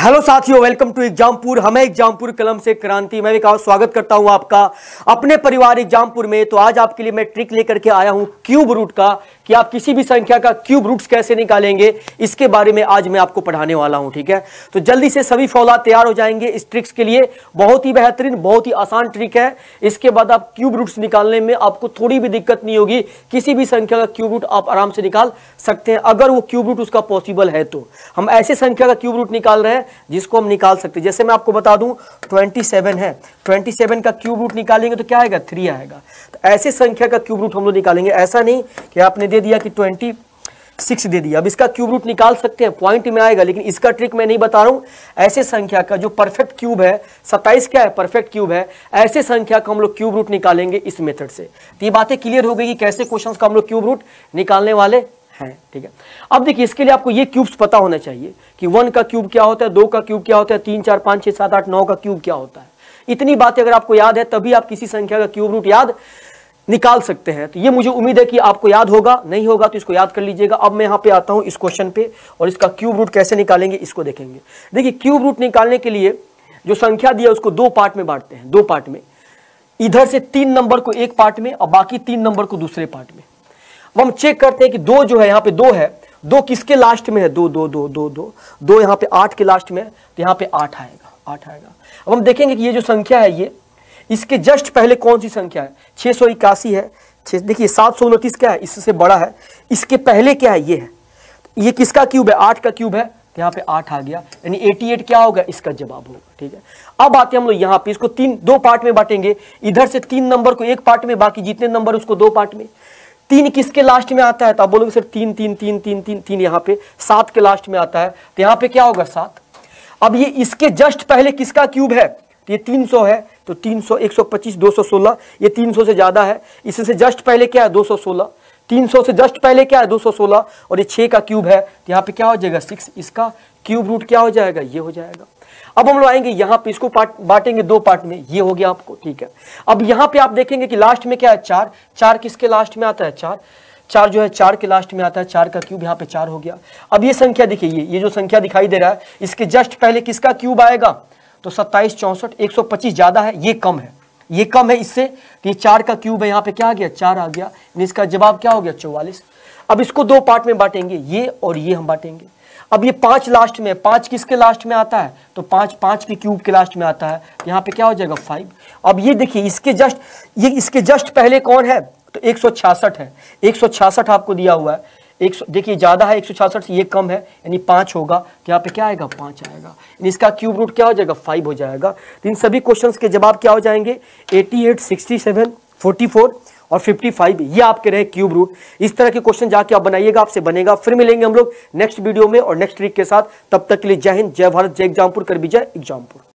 hello साथियों welcome to Exampur हमें एग्जामपुर कलम से क्रांति मैं भी कहा स्वागत करता हूं आपका अपने परिवार एग्जामपुर में तो आज आपके लिए मैं ट्रिक लेकर के आया हूं क्यूब रूट का कि आप किसी भी संख्या का क्यूब रूट्स कैसे निकालेंगे इसके बारे में आज मैं आपको पढ़ाने वाला हूं ठीक है तो जल्दी से सभी फौला तैयार हो जाएंगे इस ट्रिक्स के लिए बहुत ही बेहतरीन बहुत ही आसान ट्रिक है इसके बाद आप क्यूब रूट्स निकालने में आपको थोड़ी भी दिक्कत नहीं होगी किसी भी संख्या का क्यूब रूट आप आराम से निकाल सकते हैं अगर वो क्यूब रूट उसका पॉसिबल है तो हम ऐसे संख्या का क्यूब रूट निकाल रहे हैं जिसको हम निकाल सकते हैं जैसे मैं आपको बता दूं 27 है 27 का क्यूब रूट निकालेंगे तो क्या आएगा थ्री आएगा तो ऐसे संख्या का क्यूब रूट हम लोग निकालेंगे ऐसा नहीं कि आपने दे दिया कि ट्वेंटी सिक्स दे दिया अब इसका क्यूब रूट निकाल सकते हैं पॉइंट में आएगा लेकिन इसका ट्रिक मैं नहीं बता रहा हूं ऐसे संख्या का जो परफेक्ट क्यूब है सत्ताईस क्या है परफेक्ट क्यूब है ऐसे संख्या का हम लोग क्यूब रूट निकालेंगे इस मेथड से तो ये बातें क्लियर हो गई कि कैसे क्वेश्चंस का हम लोग क्यूब रूट निकालने वाले है ठीक है अब देखिए इसके लिए आपको ये क्यूब्स पता होना चाहिए कि वन का क्यूब क्या होता है दो का क्यूब क्या होता है तीन चार पांच छह सात आठ नौ का क्यूब क्या होता है इतनी बातें अगर आपको याद है तभी आप किसी संख्या का क्यूब रूट याद निकाल सकते हैं तो ये मुझे उम्मीद है कि आपको याद होगा नहीं होगा तो इसको याद कर लीजिएगा अब मैं यहाँ पे आता हूं इस क्वेश्चन पे और इसका क्यूब रूट कैसे निकालेंगे इसको देखेंगे देखिए क्यूब रूट निकालने के लिए जो संख्या दिया उसको दो पार्ट में बांटते हैं दो पार्ट में इधर से तीन नंबर को एक पार्ट में और बाकी तीन नंबर को दूसरे पार्ट में अब हम चेक करते हैं कि दो जो है यहाँ पे दो है दो किसके लास्ट में है दो दो दो दो दो दो यहाँ पे आठ के लास्ट में है तो यहाँ पे आठ आएगा आठ आएगा अब हम देखेंगे कि ये जो संख्या है ये इसके जस्ट पहले कौन सी संख्या है छः सौ इक्यासी है देखिए सात सौ उनतीस क्या है इससे बड़ा है इसके पहले क्या है ये है ये किसका क्यूब है आठ का क्यूब है तो यहाँ पे आठ आ गया यानी एटी एट क्या होगा इसका जवाब होगा ठीक है अब आते हैं हम लोग यहाँ पे इसको तीन दो पार्ट में बांटेंगे इधर से तीन नंबर को एक पार्ट में बाकी जितने नंबर उसको दो पार्ट में तीन किसके लास्ट में आता है तो आप बोलोगे सर तीन तीन तीन तीन तीन तीन यहां पे सात के लास्ट में आता है तो यहां पे क्या होगा सात अब ये इसके जस्ट पहले किसका क्यूब है तो ये 300 है तो 300 125 216 ये 300 से ज़्यादा है इससे जस्ट पहले क्या है 216 300 से जस्ट पहले क्या है 216 और ये 6 का क्यूब है तो यहाँ पे क्या हो जाएगा सिक्स इसका क्यूब रूट क्या हो जाएगा ये हो जाएगा अब हम लोग आएंगे यहाँ पे इसको पार्ट बांटेंगे दो पार्ट में ये हो गया आपको ठीक है अब यहाँ पे आप देखेंगे कि लास्ट में क्या है चार चार किसके लास्ट में आता है चार चार जो है चार के लास्ट में आता है चार का क्यूब यहाँ पे चार हो गया अब ये संख्या देखिए ये ये जो संख्या दिखाई दे रहा है इसके जस्ट पहले किसका क्यूब आएगा तो सत्ताईस चौंसठ एक सौ पच्चीस ज्यादा है ये कम है ये कम है इससे ये चार का क्यूब है यहाँ पे क्या आ गया चार आ गया इसका जवाब क्या हो गया चौवालीस अब इसको दो पार्ट में बांटेंगे ये और ये हम बांटेंगे अब ये पाँच लास्ट में पाँच किसके लास्ट में आता है तो पाँच पाँच के क्यूब के लास्ट में आता है तो यहां पे क्या हो जाएगा फाइव अब ये देखिए इसके जस्ट ये इसके जस्ट पहले कौन है तो एक है एक आपको दिया हुआ है एक देखिए ज़्यादा है एक से ये कम है यानी पाँच होगा तो यहाँ पे क्या आएगा पाँच आएगा इसका क्यूब रूट क्या हो जाएगा फाइव हो जाएगा तो इन सभी क्वेश्चन के जवाब क्या हो जाएंगे एटी एट सिक्सटी सेवन 44 और 55 ये आपके रहे क्यूब रूट इस तरह के क्वेश्चन जाके आप बनाइएगा आपसे बनेगा फिर मिलेंगे हम लोग नेक्स्ट वीडियो में और नेक्स्ट वीक के साथ तब तक के लिए जय हिंद जय भारत जय एग्जामपुर कर भी जय एग्जामपुर